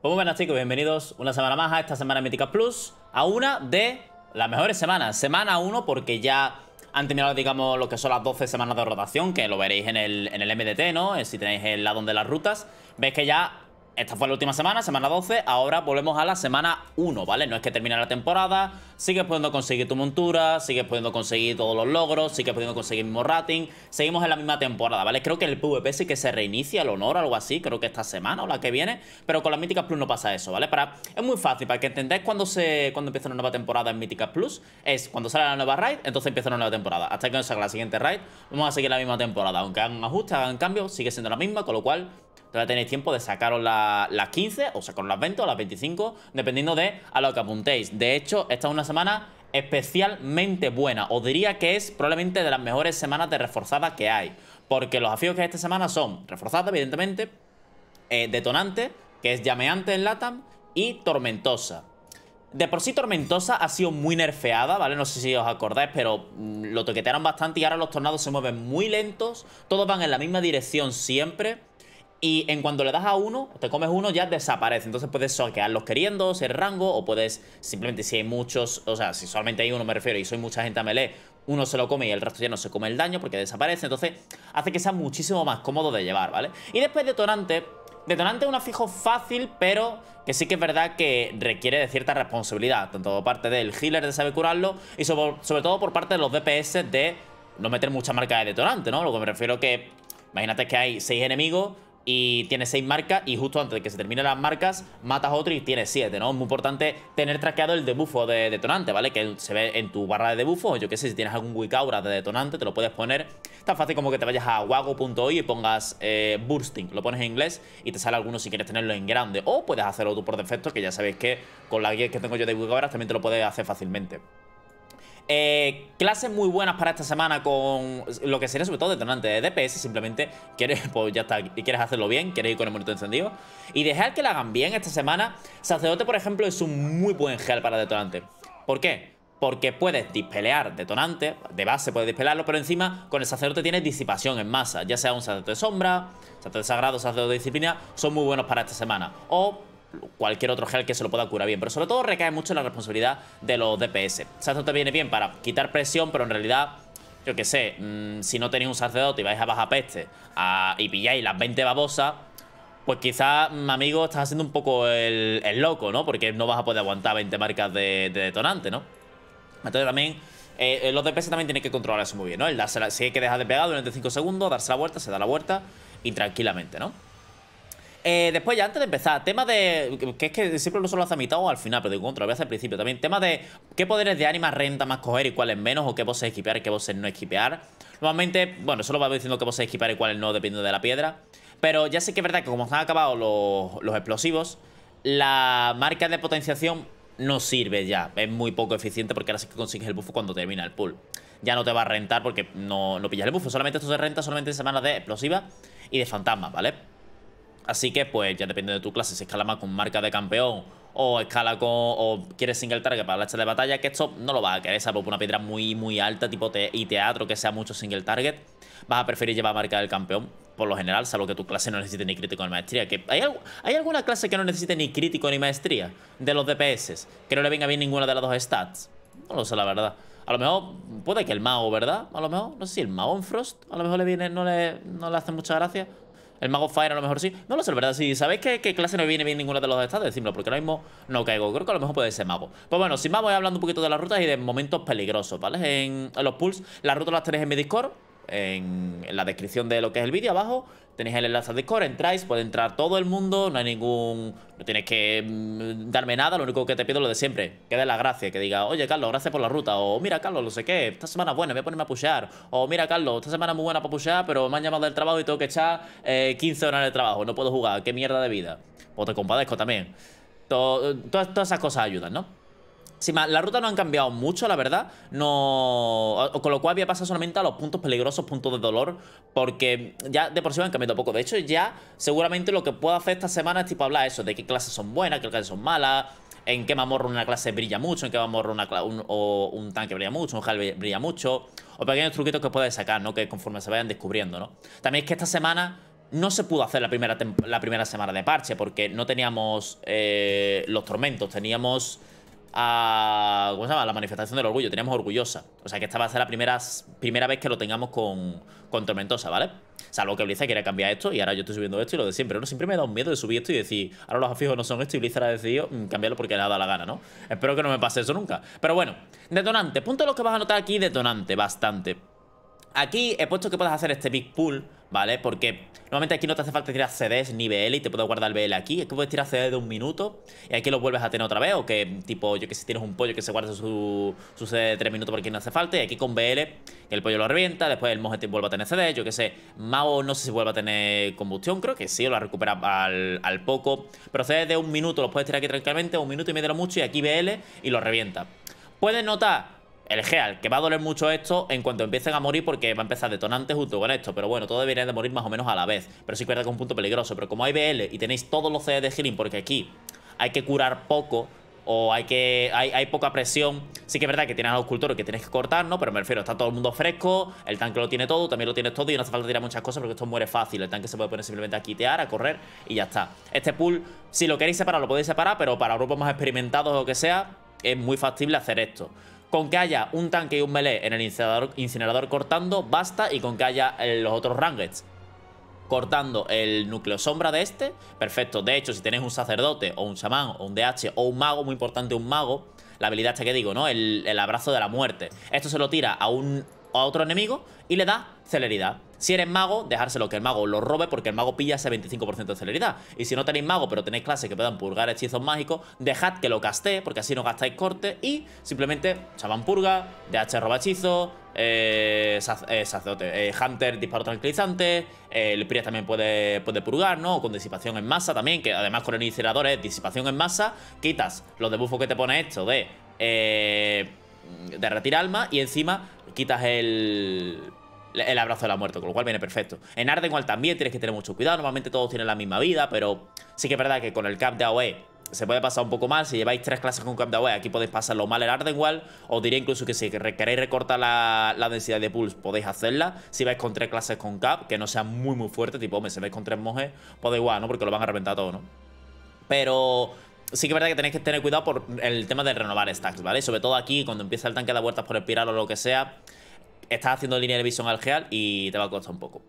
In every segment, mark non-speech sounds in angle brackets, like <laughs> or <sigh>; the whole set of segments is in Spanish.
Pues muy buenas chicos, bienvenidos una semana más a esta semana Mítica Plus, a una de las mejores semanas, semana 1 porque ya han terminado digamos lo que son las 12 semanas de rotación, que lo veréis en el, en el MDT, ¿no? Eh, si tenéis el lado de las rutas, veis que ya esta fue la última semana, semana 12. Ahora volvemos a la semana 1, ¿vale? No es que termine la temporada. Sigues pudiendo conseguir tu montura, sigues pudiendo conseguir todos los logros, sigues pudiendo conseguir el mismo rating. Seguimos en la misma temporada, ¿vale? Creo que el PvP sí que se reinicia el honor, algo así, creo que esta semana o la que viene. Pero con la Míticas Plus no pasa eso, ¿vale? Para, es muy fácil, para que entendáis cuando, se, cuando empieza una nueva temporada en Míticas Plus, es cuando sale la nueva raid, entonces empieza una nueva temporada. Hasta que no salga la siguiente raid, vamos a seguir la misma temporada. Aunque hagan ajustes, hagan cambios, sigue siendo la misma, con lo cual Todavía tenéis tiempo de sacaros las 15 o sacaros las 20 o las 25, dependiendo de a lo que apuntéis. De hecho, esta es una semana especialmente buena. Os diría que es probablemente de las mejores semanas de reforzada que hay. Porque los desafíos que hay esta semana son reforzada, evidentemente, eh, detonante, que es llameante en LATAM, y tormentosa. De por sí Tormentosa ha sido muy nerfeada, ¿vale? No sé si os acordáis, pero mm, lo toquetearon bastante y ahora los tornados se mueven muy lentos, todos van en la misma dirección siempre y en cuanto le das a uno, te comes uno, ya desaparece. Entonces puedes soquearlos queriendo, ser rango, o puedes simplemente si hay muchos, o sea, si solamente hay uno me refiero y soy mucha gente a melee, uno se lo come y el resto ya no se come el daño porque desaparece. Entonces hace que sea muchísimo más cómodo de llevar, ¿vale? Y después detonante, Detonante es un afijo fácil, pero que sí que es verdad que requiere de cierta responsabilidad, tanto por parte del healer de saber curarlo y sobre, sobre, todo por parte de los DPS de no meter mucha marca de detonante, ¿no? Lo que me refiero que, imagínate que hay seis enemigos, y tiene seis marcas y justo antes de que se terminen las marcas matas otro y tienes 7, ¿no? Es muy importante tener traqueado el debufo de detonante, ¿vale? Que se ve en tu barra de debufo, yo qué sé, si tienes algún Wiccaura de detonante te lo puedes poner tan fácil como que te vayas a wago.io y pongas eh, bursting, lo pones en inglés y te sale alguno si quieres tenerlo en grande o puedes hacerlo tú por defecto que ya sabéis que con la guía que tengo yo de weak también te lo puedes hacer fácilmente. Eh, clases muy buenas para esta semana con lo que sería sobre todo detonante de DPS. Simplemente quieres, <laughs> pues ya está, quieres hacerlo bien, quieres ir con el monitor encendido. Y dejar que la hagan bien esta semana. Sacerdote, por ejemplo, es un muy buen gel para detonante. ¿Por qué? Porque puedes dispelear detonante, de base puedes dispelarlo, pero encima con el sacerdote tienes disipación en masa, ya sea un sacerdote de sombra, sacerdote sagrado, sacerdote de disciplina, son muy buenos para esta semana. O cualquier otro gel que se lo pueda curar bien. Pero sobre todo recae mucho en la responsabilidad de los DPS. O te viene bien para quitar presión, pero en realidad yo que sé, mm, si no tenéis un sacerdote y vais a Baja Peste y pilláis las 20 babosas, pues quizás, mm, amigo, estás haciendo un poco el, loco, ¿no? Porque no vas a poder aguantar 20 marcas de, detonante, ¿no? Entonces también, eh, eh, los DPS también tienen que controlar eso muy bien, ¿no? El si hay que dejar de pegar durante 5 segundos, darse la vuelta, se da la vuelta y tranquilamente, ¿no? Eh, después, ya antes de empezar, tema de. que es que siempre lo solo hace a mitad o al final, pero de contra, lo voy a hacer al principio también. Tema de qué poderes de ánima renta más coger y cuáles menos, o qué bosses equipear y qué bosses no equipear. Normalmente, bueno, solo va diciendo qué bosses equipar y cuáles no, dependiendo de la piedra. Pero ya sé que es verdad que como están acabados los, los explosivos, la marca de potenciación no sirve ya. Es muy poco eficiente porque ahora sí que consigues el buffo cuando termina el pool. Ya no te va a rentar porque no, pillas el buffo. Solamente esto se renta solamente en semanas de explosiva y de fantasma, ¿vale? Así que pues ya depende de tu clase, si escala más con marca de campeón o escala con o quieres single target para la hacha de batalla, que esto no lo vas a querer, salvo por una piedra muy muy alta tipo y teatro que sea mucho single target, vas a preferir llevar marca del campeón por lo general, salvo que tu clase no necesite ni crítico ni maestría. Que hay, alguna clase que no necesite ni crítico ni maestría de los DPS? Que no le venga bien ninguna de las dos stats. No lo sé, la verdad. A lo mejor puede que el mago, ¿verdad? A lo mejor, no sé si el mago en Frost, a lo mejor le viene, no le, no le hace mucha gracia. El Mago Fire a lo mejor sí. No lo sé, la verdad. Si sabéis que, clase no viene bien ninguna de los estados, decídmelo, porque ahora mismo no caigo. Creo que a lo mejor puede ser mago. Pues bueno, sin más voy hablando un poquito de las rutas y de momentos peligrosos, ¿vale? En, los pulls, las rutas las tenéis en mi Discord en, la descripción de lo que es el vídeo abajo tenéis el enlace a Discord, entráis, puede entrar todo el mundo, no hay ningún... No tienes que mm, darme nada, lo único que te pido es lo de siempre, que dé la gracia, que diga, oye Carlos, gracias por la ruta, o mira Carlos, no sé qué, esta semana es buena, voy a ponerme a pushear, o mira Carlos, esta semana es muy buena para pushear, pero me han llamado del trabajo y tengo que echar 15 eh, horas de trabajo, no puedo jugar, qué mierda de vida. O te compadezco también. todas, eh, todas esas cosas ayudan, ¿no? Sí, la ruta no han cambiado mucho, la verdad. No. Con lo cual voy a pasar solamente a los puntos peligrosos, puntos de dolor. Porque ya de por sí han cambiado poco. De hecho, ya seguramente lo que puedo hacer esta semana es tipo hablar eso, de qué clases son buenas, qué clases son malas. En qué mamorro una clase brilla mucho, en qué mamorro una un, o un tanque brilla mucho, un hal brilla mucho. O pequeños truquitos que puedes sacar, ¿no? Que conforme se vayan descubriendo, ¿no? También es que esta semana no se pudo hacer la primera, la primera semana de parche porque no teníamos eh, los tormentos, teníamos a, ¿cómo se llama? la manifestación del orgullo. Teníamos orgullosa. O sea que esta va a ser la primera, primera vez que lo tengamos con, Tormentosa, ¿vale? Salvo que Blizzard quiera cambiar esto y ahora yo estoy subiendo esto y lo de siempre. Uno siempre me da un miedo de subir esto y decir, ahora los afijos no son esto y Blizzard ha decidido mm, cambiarlo porque le ha dado la gana, ¿no? Espero que no me pase eso nunca. Pero bueno, detonante. Punto de lo que vas a notar aquí, detonante, bastante. Aquí he puesto que puedes hacer este big pull, ¿vale? Porque normalmente aquí no te hace falta tirar CDs ni BL y te puedes guardar el BL aquí. Es que puedes tirar CDs de un minuto y aquí lo vuelves a tener otra vez. O que tipo, yo que si tienes un pollo que se guarda su, CD de tres minutos porque no hace falta. Y aquí con BL el pollo lo revienta, después el monje vuelve a tener CDs. Yo que sé, Mao no sé si vuelve a tener combustión, creo que sí, o la recupera al, poco. Pero CDs de un minuto los puedes tirar aquí tranquilamente, un minuto y medio lo mucho y aquí BL y lo revienta. Puedes notar el Geal, que va a doler mucho esto en cuanto empiecen a morir porque va a empezar detonante junto con esto. Pero bueno, todo debería de morir más o menos a la vez. Pero sí que es un punto peligroso. Pero como hay BL y tenéis todos los CDs de healing porque aquí hay que curar poco o hay que hay, poca presión. Sí que es verdad que tienes a los cultores que tienes que cortar, ¿no? Pero me refiero, está todo el mundo fresco, el tanque lo tiene todo, también lo tienes todo y no hace falta tirar muchas cosas porque esto muere fácil. El tanque se puede poner simplemente a quitear, a correr y ya está. Este pool, si lo queréis separar, lo podéis separar, pero para grupos más experimentados o lo que sea, es muy factible hacer esto. Con que haya un tanque y un melee en el incinerador, cortando, basta. Y con que haya eh, los otros rangets cortando el núcleo sombra de este, perfecto. De hecho, si tenéis un sacerdote o un chamán o un DH o un mago, muy importante un mago, la habilidad esta que digo, ¿no? El, abrazo de la muerte. Esto se lo tira a, un, a otro enemigo y le da celeridad. Si eres mago, dejárselo que el mago lo robe porque el mago pilla ese 25% de celeridad. Y si no tenéis mago, pero tenéis clases que puedan purgar hechizos mágicos, dejad que lo castee porque así no gastáis corte y simplemente chamán purga, DH roba hechizo, eh, eh, sacerdote, eh, Hunter disparo tranquilizante, eh, el Priest también puede, purgar, ¿no? con disipación en masa también, que además con el iniciador es disipación en masa, quitas los debuffos que te pone esto de... de retirar alma y encima quitas el el abrazo de la muerte, con lo cual viene perfecto. En Ardenwall también tienes que tener mucho cuidado, normalmente todos tienen la misma vida, pero sí que es verdad que con el cap de AOE se puede pasar un poco mal, si lleváis tres clases con cap de AOE, aquí podéis pasarlo mal en Ardenwall, os diría incluso que si queréis recortar la, densidad de pulse podéis hacerla, si vais con tres clases con cap, que no sea muy muy fuerte, tipo, hombre, si vais con tres monjes, pues da igual, ¿no? Porque lo van a reventar todo, ¿no? Pero sí que es verdad que tenéis que tener cuidado por el tema de renovar stacks, ¿vale? Sobre todo aquí, cuando empieza el tanque de vueltas por el o lo que sea, estás haciendo línea de visión al y te va a costar un poco.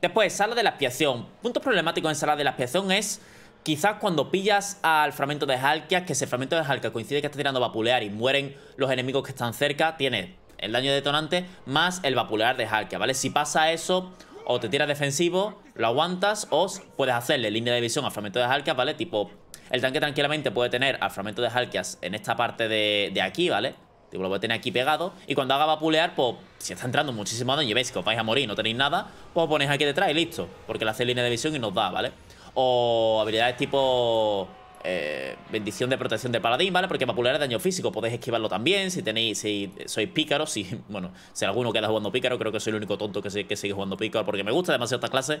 Después, sala de la expiación. Punto problemático en sala de la expiación es quizás cuando pillas al fragmento de Halkia, que ese fragmento de Halkia coincide que está tirando vapulear y mueren los enemigos que están cerca, Tiene el daño detonante más el vapulear de Halkia, ¿vale? Si pasa eso, o te tiras defensivo, lo aguantas, o puedes hacerle línea de visión al fragmento de Halkia, ¿vale? Tipo, el tanque tranquilamente puede tener al fragmento de Halkias en esta parte de aquí, ¿vale? lo voy a tener aquí pegado. Y cuando haga vapulear, pues si está entrando muchísimo daño y veis que os vais a morir no tenéis nada, pues os ponéis aquí detrás y listo. Porque la hace línea de visión y nos da, ¿vale? O habilidades tipo... Eh, bendición de protección de paladín, ¿vale? Porque vapulear es daño físico, podéis esquivarlo también si tenéis, si sois pícaro si, <laughs> bueno, si alguno queda jugando pícaro, creo que soy el único tonto que, sigue jugando pícaro porque me gusta demasiado esta clase,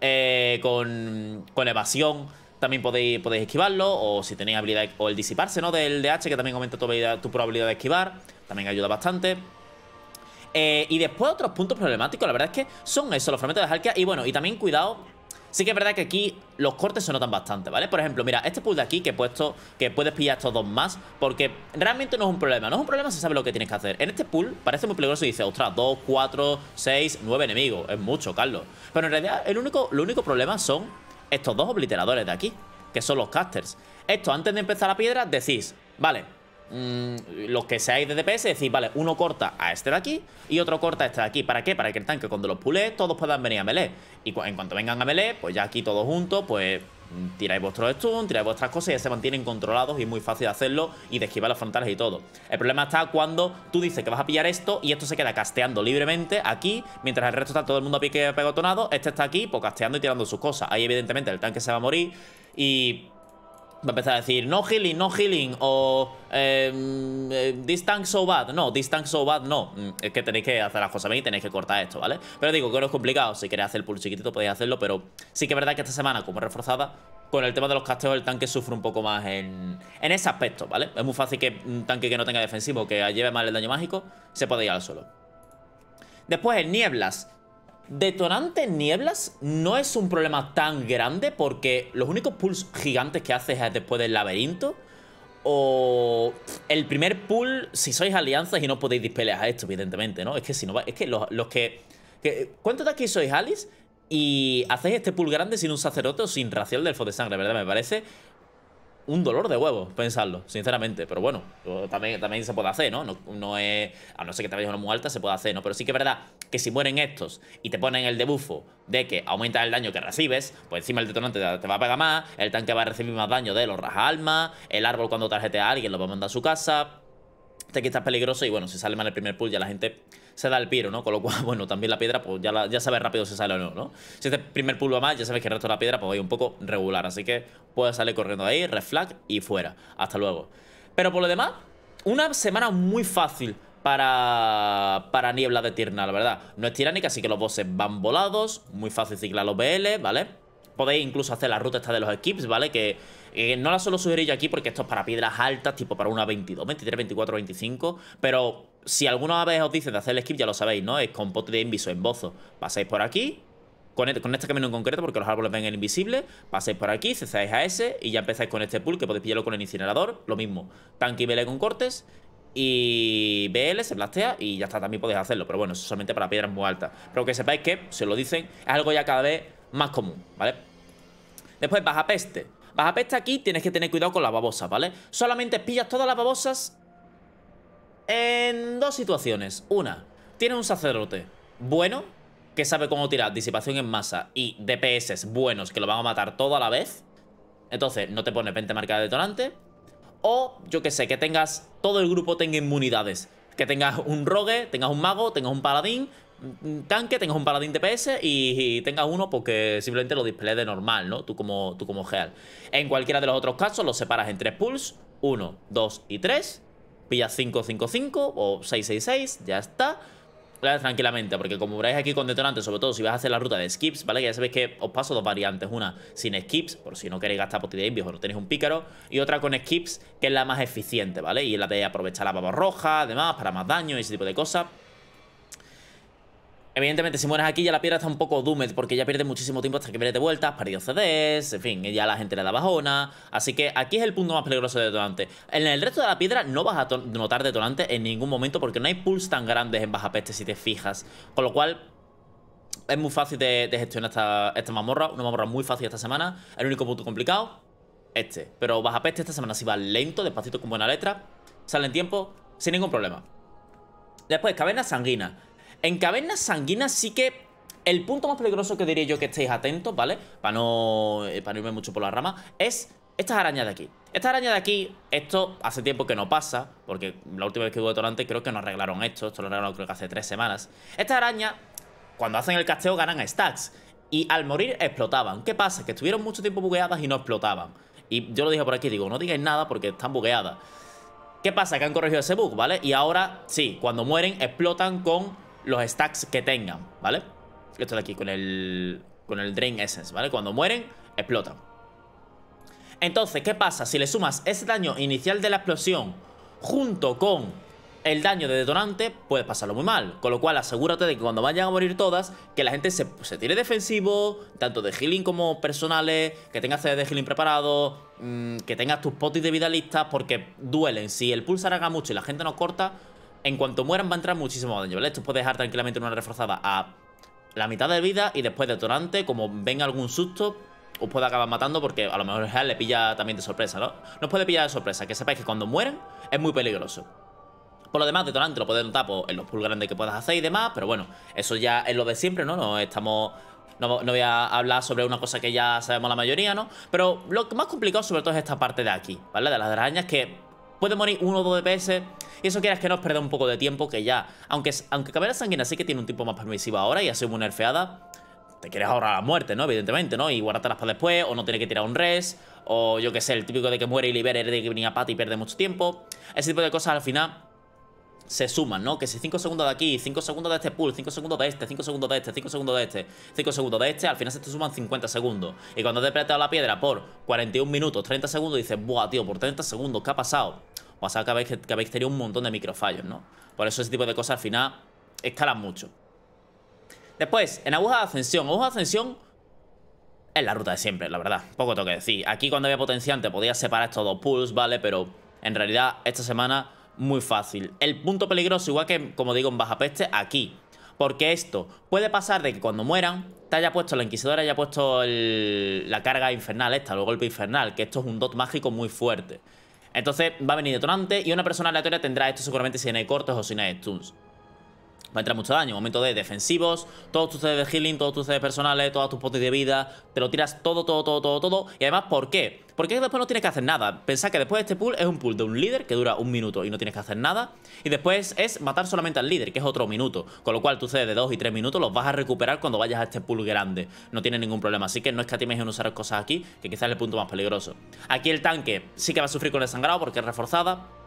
eh, con, con evasión, también podéis, podéis esquivarlo, o si tenéis habilidad, o el disiparse, ¿no? Del DH, que también aumenta tu, probabilidad de esquivar, también ayuda bastante. Eh, y después otros puntos problemáticos, la verdad es que son eso, los fragmentos de Halkia. Y bueno, y también cuidado Sí que es verdad que aquí los cortes se notan bastante, ¿vale? Por ejemplo, mira, este pool de aquí que he puesto, que puedes pillar estos dos más, porque realmente no es un problema. No es un problema si sabes lo que tienes que hacer. En este pool parece muy peligroso y dices, ostras, dos, cuatro, seis Nueve enemigos. Es mucho, Carlos. Pero en realidad el único, lo único problema son estos dos obliteradores de aquí, que son los casters. Esto, antes de empezar la piedra, decís, vale, mm, los que seáis de DPS, decís, vale, uno corta a este de aquí y otro corta a este de aquí. ¿Para qué? Para que el tanque cuando los pulé todos puedan venir a melee. Y en cuanto vengan a melee, pues ya aquí todos juntos, pues tiráis vuestros stun tiráis vuestras cosas y se mantienen controlados y es muy fácil de hacerlo y de esquivar las frontales y todo. El problema está cuando tú dices que vas a pillar esto y esto se queda casteando libremente aquí, mientras el resto está todo el mundo pique pegotonado, este está aquí, pues casteando y tirando sus cosas. Ahí evidentemente el tanque se va a morir y va a empezar a decir no healing, no healing o eh, this tank so bad. No, this tank so bad no. Mm, es que tenéis que hacer las cosas bien y tenéis que cortar esto, ¿vale? Pero digo que no es complicado. Si queréis hacer el pull chiquitito podéis hacerlo, pero sí que es verdad que esta semana, como reforzada, con el tema de los casteos el tanque sufre un poco más en, en ese aspecto, ¿vale? Es muy fácil que un tanque que no tenga defensivo, que lleve mal el daño mágico, se pueda ir al suelo. Después en nieblas. Detonante nieblas no es un problema tan grande porque los únicos pulls gigantes que haces es después del laberinto. O el primer pull, si sois alianzas y no podéis dispelear a esto, evidentemente, ¿no? Es que si no Es que los, que, que, de aquí sois Alice? Y hacéis este pull grande sin un sacerdote o sin racial del de sangre, ¿verdad? Me parece un dolor de huevo pensarlo, sinceramente. Pero bueno, también, también se puede hacer, ¿no? No, es. A no ser que te una muy alta, se puede hacer, ¿no? Pero sí que es verdad que si mueren estos y te ponen el debuffo de que aumenta el daño que recibes, pues encima el detonante te va a pegar más, el tanque va a recibir más daño de los raja el árbol cuando tarjetea a alguien lo va a mandar a su casa, este que está peligroso y bueno, si sale mal el primer pull ya la gente se da el piro, ¿no? Con lo cual, <laughs> bueno, también la piedra, pues ya, ya sabes rápido si sale o no, ¿no? Si este primer pull va mal, ya sabes que el resto de la piedra pues va un poco regular, así que puedes salir corriendo de ahí, reflag y fuera. Hasta luego. Pero por lo demás, una semana muy fácil para, para Niebla de Tirna, la verdad. No es tiránica, así que los bosses van volados. Muy fácil ciclar los BL, ¿vale? Podéis incluso hacer la ruta esta de los skips, ¿vale? Que eh, no la suelo sugerir yo aquí porque esto es para piedras altas, tipo para una 22, 23, 24, 25. Pero si alguna vez os dicen de hacer el skip, ya lo sabéis, ¿no? Es con pote de inviso en bozo. Pasáis por aquí, e-, con, este camino en concreto, porque los árboles ven el invisible, Pasáis por aquí, cesáis a ese y ya empezáis con este pool, que podéis pillarlo con el incinerador, lo mismo, tanque y con cortes, y BL se plastea y ya está, también podéis hacerlo. Pero bueno, eso solamente para piedras muy altas. Pero que sepáis que, se lo dicen, es algo ya cada vez más común, ¿vale? Después, baja peste. Baja peste aquí tienes que tener cuidado con las babosas, ¿vale? Solamente pillas todas las babosas en dos situaciones. Una, tienes un sacerdote bueno, que sabe cómo tirar disipación en masa y DPS buenos que lo van a matar todo a la vez. Entonces, no te pones 20 marca de detonante. O yo que sé, que tengas, todo el grupo tenga inmunidades. Que tengas un rogue, tengas un mago, tengas un paladín, tanque, tengas un paladín DPS y, tengas uno porque simplemente lo display de normal, ¿no? Tú como, tú como geal. En cualquiera de los otros casos los separas en tres pulls, 1, 2 y 3. Pillas 5, 5, 5 o 6, 6, 6, ya está tranquilamente, porque como veréis aquí con detonante sobre todo si vas a hacer la ruta de skips, ¿vale? ya sabéis que os paso dos variantes, una sin skips, por si no queréis gastar de invios o no tenéis un pícaro, y otra con skips, que es la más eficiente, ¿vale? Y la de aprovechar la baba roja, además, para más daño y ese tipo de cosas. Evidentemente, si mueres aquí ya la piedra está un poco doomed, porque ya pierde muchísimo tiempo hasta que viene de vueltas, perdido CDs, en fin, ya la gente le da bajona. Así que aquí es el punto más peligroso de detonante. En el resto de la piedra no vas a notar detonante en ningún momento, porque no hay pulls tan grandes en baja peste si te fijas. Con lo cual, es muy fácil de, gestionar esta, mamorra, una mamorra muy fácil esta semana. El único punto complicado, este. Pero baja peste esta semana si va lento, despacito, con buena letra, sale en tiempo, sin ningún problema. Después, caverna sanguina. En cavernas sanguíneas sí que el punto más peligroso que diría yo que estéis atentos, ¿vale? Para no, eh, no irme mucho por la rama, es estas arañas de aquí. Esta araña de aquí, esto hace tiempo que no pasa, porque la última vez que hubo Torante creo que no arreglaron esto, esto lo arreglaron creo que hace tres semanas. Esta araña, cuando hacen el casteo ganan stacks, y al morir explotaban. ¿Qué pasa? Que estuvieron mucho tiempo bugueadas y no explotaban. Y yo lo dije por aquí, digo, no digáis nada porque están bugueadas. ¿Qué pasa? Que han corregido ese bug, ¿vale? Y ahora, sí, cuando mueren explotan con los stacks que tengan, ¿vale? Esto de aquí con el, con el Drain Essence, ¿vale? Cuando mueren, explotan. Entonces, ¿qué pasa? Si le sumas ese daño inicial de la explosión junto con el daño de detonante, puedes pasarlo muy mal. Con lo cual, asegúrate de que cuando vayan a morir todas, que la gente se, tire defensivo, tanto de healing como personales, que tengas CD de healing preparado, mm, que tengas tus potis de vida listas, porque duelen. Si el pulsar haga mucho y la gente no corta, en cuanto mueran va a entrar muchísimo daño, ¿vale? Esto puede dejar tranquilamente una reforzada a la mitad de vida y después detonante, como venga algún susto, os puede acabar matando porque a lo mejor real le pilla también de sorpresa, ¿no? Nos puede pillar de sorpresa, que sepáis que cuando mueren es muy peligroso. Por lo demás, detonante lo podéis notar pues, en los pool grandes que puedas hacer y demás, pero bueno, eso ya es lo de siempre, ¿no? No estamos... No, no voy a hablar sobre una cosa que ya sabemos la mayoría, ¿no? Pero lo más complicado sobre todo es esta parte de aquí, ¿vale? De las arañas que Puede morir uno o dos DPS. Y eso quieras que nos perda un poco de tiempo, que ya. Aunque, aunque sanguínea Sanguina sí que tiene un tipo más permisivo ahora y ha sido muy nerfeada. Te quieres ahorrar la muerte, ¿no? Evidentemente, ¿no? Y las para después, o no tiene que tirar un res, o yo qué sé, el típico de que muere y libera, de que venía pata y pierde mucho tiempo. Ese tipo de cosas al final se suman, ¿no? Que si 5 segundos de aquí, 5 segundos de este pool, 5 segundos de este, 5 segundos de este, 5 segundos de este, 5 segundos de este, al final se te suman 50 segundos. Y cuando te he la piedra por 41 minutos, 30 segundos, dices, buah, tío, por 30 segundos, ¿qué ha pasado? O sea, que habéis, tenido un montón de microfallos, ¿no? Por eso ese tipo de cosas al final escalan mucho. Después, en aguja de ascensión. Aguja de ascensión es la ruta de siempre, la verdad. Poco tengo que decir. Aquí cuando había potenciante podía separar estos dos pools, ¿vale? Pero en realidad esta semana muy fácil. El punto peligroso, igual que, como digo, en Baja Peste, aquí. Porque esto puede pasar de que cuando mueran, te haya puesto la Inquisidora, haya puesto la carga infernal esta, el golpe infernal, que esto es un dot mágico muy fuerte. Entonces va a venir detonante y una persona aleatoria tendrá esto seguramente si hay cortos o si no hay stuns va a entrar mucho daño. Momento de defensivos, todos tus CDs de healing, todos tus CDs personales, todas tus potes de vida. Te lo tiras todo, todo, todo, todo, todo. Y además, ¿por qué? Porque después no tienes que hacer nada. Pensad que después de este pool es un pool de un líder que dura un minuto y no tienes que hacer nada. Y después es matar solamente al líder, que es otro minuto. Con lo cual tus CDs de 2 y 3 minutos los vas a recuperar cuando vayas a este pool grande. No tiene ningún problema. Así que no es que ti en usar cosas aquí, que quizás es el punto más peligroso. Aquí el tanque sí que va a sufrir con el sangrado porque es reforzada.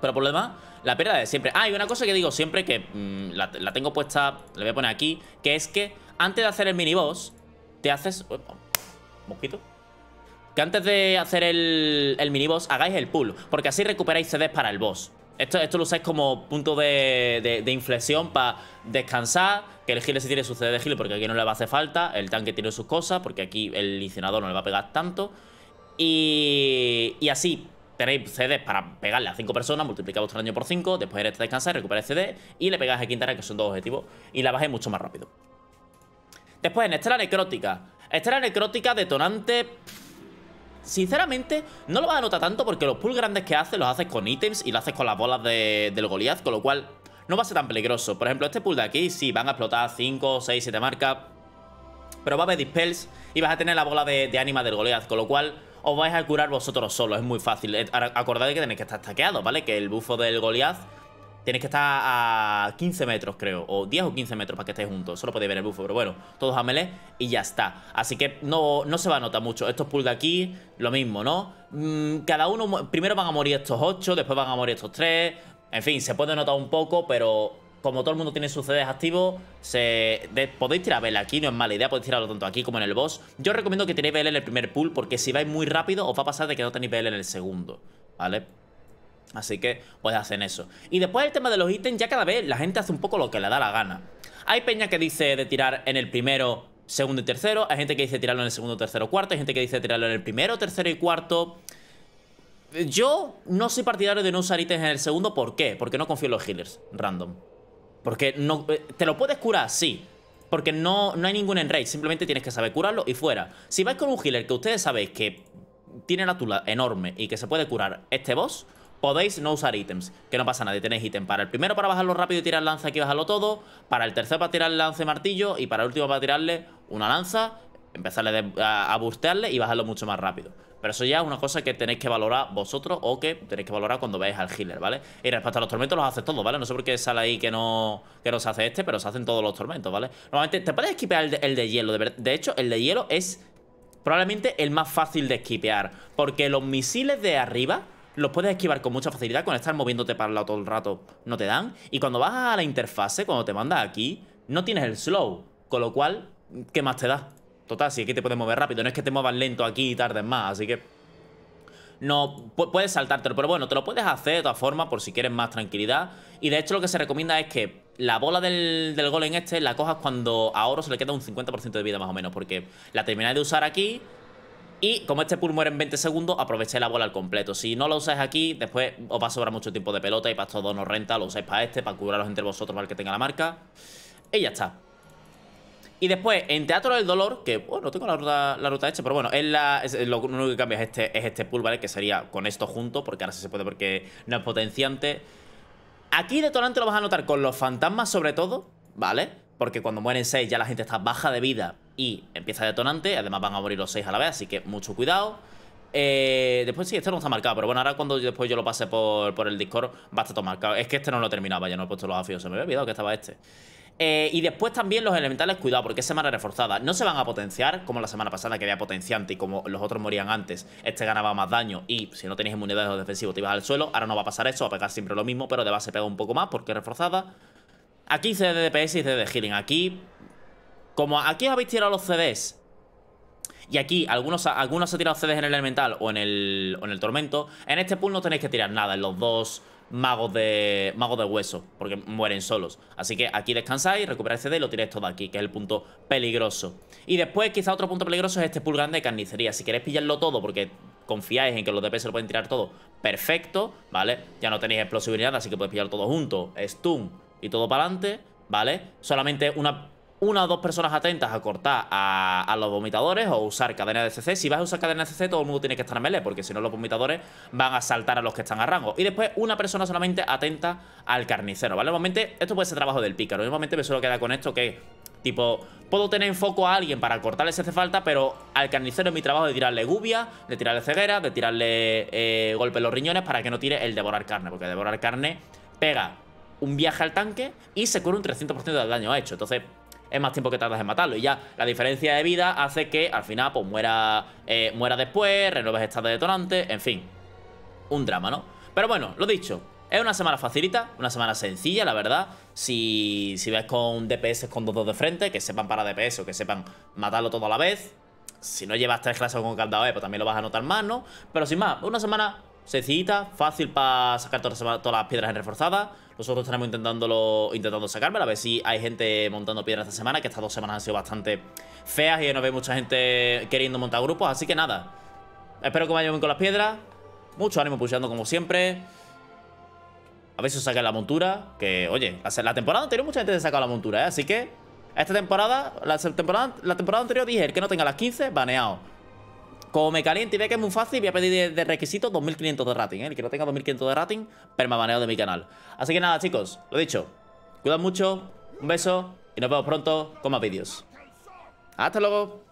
Pero por la pérdida de siempre. Ah, y una cosa que digo siempre que mm, la, tengo puesta, le voy a poner aquí, que es que antes de hacer el miniboss, te haces... Oh, oh, mosquito. Que antes de hacer el, el miniboss hagáis el pull, porque así recuperáis CDs para el boss. Esto, esto lo usáis como punto de, de, inflexión para descansar, que el healer se tiene su CD de porque aquí no le va a hacer falta, el tanque tiene sus cosas porque aquí el licenador no le va a pegar tanto. Y, y así, tenéis CDs para pegarle a 5 personas, multiplicar vuestro daño por 5, después eres descansar, recuperáis CD y le pegáis a Quintana, que son dos objetivos, y la bajáis mucho más rápido. Después, en Estela Necrótica. Estela Necrótica, detonante... Sinceramente, no lo vas a notar tanto porque los pulls grandes que haces los haces con ítems y lo haces con las bolas del Goliath, con lo cual no va a ser tan peligroso. Por ejemplo, este pull de aquí, sí, van a explotar 5, 6, 7 marcas, pero va a haber dispels y vas a tener la bola de, de ánima del Goliath, con lo cual os vais a curar vosotros solos, es muy fácil. Eh, Acordad que tenéis que estar taqueados, ¿vale? Que el bufo del Goliath tiene que estar a 15 metros, creo, o 10 o 15 metros para que estéis juntos. Solo podéis ver el bufo, pero bueno, todos a melee y ya está. Así que no, no se va a notar mucho. Estos pulga de aquí, lo mismo, ¿no? Mm, cada uno, primero van a morir estos 8, después van a morir estos 3. En fin, se puede notar un poco, pero como todo el mundo tiene sus CDs activos, se, podéis tirar BL aquí, no es mala idea, podéis tirarlo tanto aquí como en el boss. Yo recomiendo que tiréis BL en el primer pool, porque si vais muy rápido os va a pasar de que no tenéis BL en el segundo, ¿vale? Así que, pues hacen eso. Y después el tema de los ítems, ya cada vez la gente hace un poco lo que le da la gana. Hay peña que dice de tirar en el primero, segundo y tercero, hay gente que dice tirarlo en el segundo, tercero, cuarto, hay gente que dice tirarlo en el primero, tercero y cuarto... Yo no soy partidario de no usar ítems en el segundo, ¿por qué? Porque no confío en los healers, random. Porque no, eh, te lo puedes curar, sí. Porque no, hay ningún enrage, simplemente tienes que saber curarlo y fuera. Si vais con un healer que ustedes sabéis que tiene la tula enorme y que se puede curar este boss, podéis no usar ítems, que no pasa nada, tenéis ítem para el primero para bajarlo rápido y tirar lanza aquí bajarlo todo, para el tercero para tirar lanza martillo y para el último para tirarle una lanza, empezarle a, a bustearle y bajarlo mucho más rápido. Pero eso ya es una cosa que tenéis que valorar vosotros o que tenéis que valorar cuando veáis al healer, ¿vale? Y respecto a los tormentos los hace todos, ¿vale? No sé por qué sale ahí que no, que no se hace este, pero se hacen todos los tormentos, ¿vale? Normalmente te puedes esquipear el de, hielo, de, hecho el de hielo es probablemente el más fácil de esquipear, porque los misiles de arriba los puedes esquivar con mucha facilidad con estar moviéndote para el lado todo el rato, no te dan. Y cuando vas a la interfase, cuando te mandas aquí, no tienes el slow, con lo cual, ¿qué más te da? Total, si aquí te puedes mover rápido. No es que te muevas lento aquí y tardes más, así que... No, puedes saltártelo, pero bueno, te lo puedes hacer de todas formas por si quieres más tranquilidad. Y de hecho lo que se recomienda es que la bola del, del en este la cojas cuando a Oro se le queda un 50% de vida más o menos, porque la termináis de usar aquí y como este pool muere en 20 segundos, aprovecháis la bola al completo. Si no la usáis aquí, después os va a sobrar mucho tiempo de pelota y para todo no renta, lo usáis para este, para curaros entre vosotros para el que tenga la marca. Y ya está. Y después, en Teatro del Dolor, que bueno, tengo la ruta, la hecha, pero bueno, es la, lo único que cambia es este, es este pool, ¿vale? Que sería con esto junto, porque ahora sí se puede porque no es potenciante. Aquí detonante lo vas a notar con los fantasmas sobre todo, ¿vale? Porque cuando mueren seis ya la gente está baja de vida y empieza detonante. Además van a morir los seis a la vez, así que mucho cuidado. Eh, después sí, este no está marcado, pero bueno, ahora cuando después yo lo pase por, por el Discord va a estar todo marcado. Es que este no lo terminaba, ya no he puesto los afios, se me había olvidado que estaba este. Eh, y después también los elementales, cuidado, porque es semana reforzada. No se van a potenciar, como la semana pasada que había potenciante y como los otros morían antes, este ganaba más daño y si no tenéis inmunidad de los defensivos te ibas al suelo. Ahora no va a pasar eso, va a pegar siempre lo mismo, pero de base pega un poco más porque es reforzada. Aquí CD de DPS y CD de healing. Aquí, como aquí habéis tirado los CDs y aquí algunos, algunos se tiran CDs en el elemental o en el, o en el tormento. En este pool no tenéis que tirar nada, en los dos magos de magos de hueso, porque mueren solos. Así que aquí descansáis, recuperáis CD y lo tiráis todo aquí, que es el punto peligroso. Y después, quizá otro punto peligroso es este pulgán de carnicería. Si queréis pillarlo todo, porque confiáis en que los DPS se lo pueden tirar todo, perfecto, ¿vale? Ya no tenéis explosividad, así que podéis pillar todo junto, stun y todo para adelante, ¿vale? Solamente una una o dos personas atentas a cortar a, los vomitadores o usar cadenas de CC. Si vas a usar cadenas de CC, todo el mundo tiene que estar en melee, porque si no, los vomitadores van a saltar a los que están a rango. Y después, una persona solamente atenta al carnicero, ¿vale? Normalmente, esto puede ser trabajo del pícaro. Normalmente me suelo quedar con esto que tipo, puedo tener en foco a alguien para cortarle si hace falta, pero al carnicero es mi trabajo de tirarle gubia, de tirarle ceguera, de tirarle eh, golpe en los riñones para que no tire el devorar carne, porque devorar carne pega un viaje al tanque y se cura un 300% del daño hecho. Entonces, es más tiempo que tardas en matarlo. Y ya la diferencia de vida hace que al final pues muera, eh, muera después, renueves esta de detonante, en fin. Un drama, ¿no? Pero bueno, lo dicho, es una semana facilita, una semana sencilla, la verdad. Si, si ves con DPS con dos, dos de frente, que sepan para DPS o que sepan matarlo todo a la vez. Si no llevas tres clases con candado, eh, pues también lo vas a notar más, ¿no? Pero sin más, una semana Sencillita, fácil para sacar todas, las piedras en reforzada. Nosotros estaremos intentándolo, intentando sacármela, a ver si hay gente montando piedras esta semana, que estas dos semanas han sido bastante feas y no veo mucha gente queriendo montar grupos, así que nada. Espero que vaya bien con las piedras. Mucho ánimo pulsando como siempre. A ver si os saca la montura. Que, oye, la temporada anterior mucha gente se sacado la montura, ¿eh? Así que, esta temporada la, temporada, la temporada anterior dije, el que no tenga las 15, baneado. Como me caliente y ve que es muy fácil, voy a pedir de, requisito 2500 de rating, El que no tenga 2500 de rating, permabaneo de mi canal. Así que nada, chicos, lo dicho. Cuidad mucho, un beso y nos vemos pronto con más vídeos. ¡Hasta luego!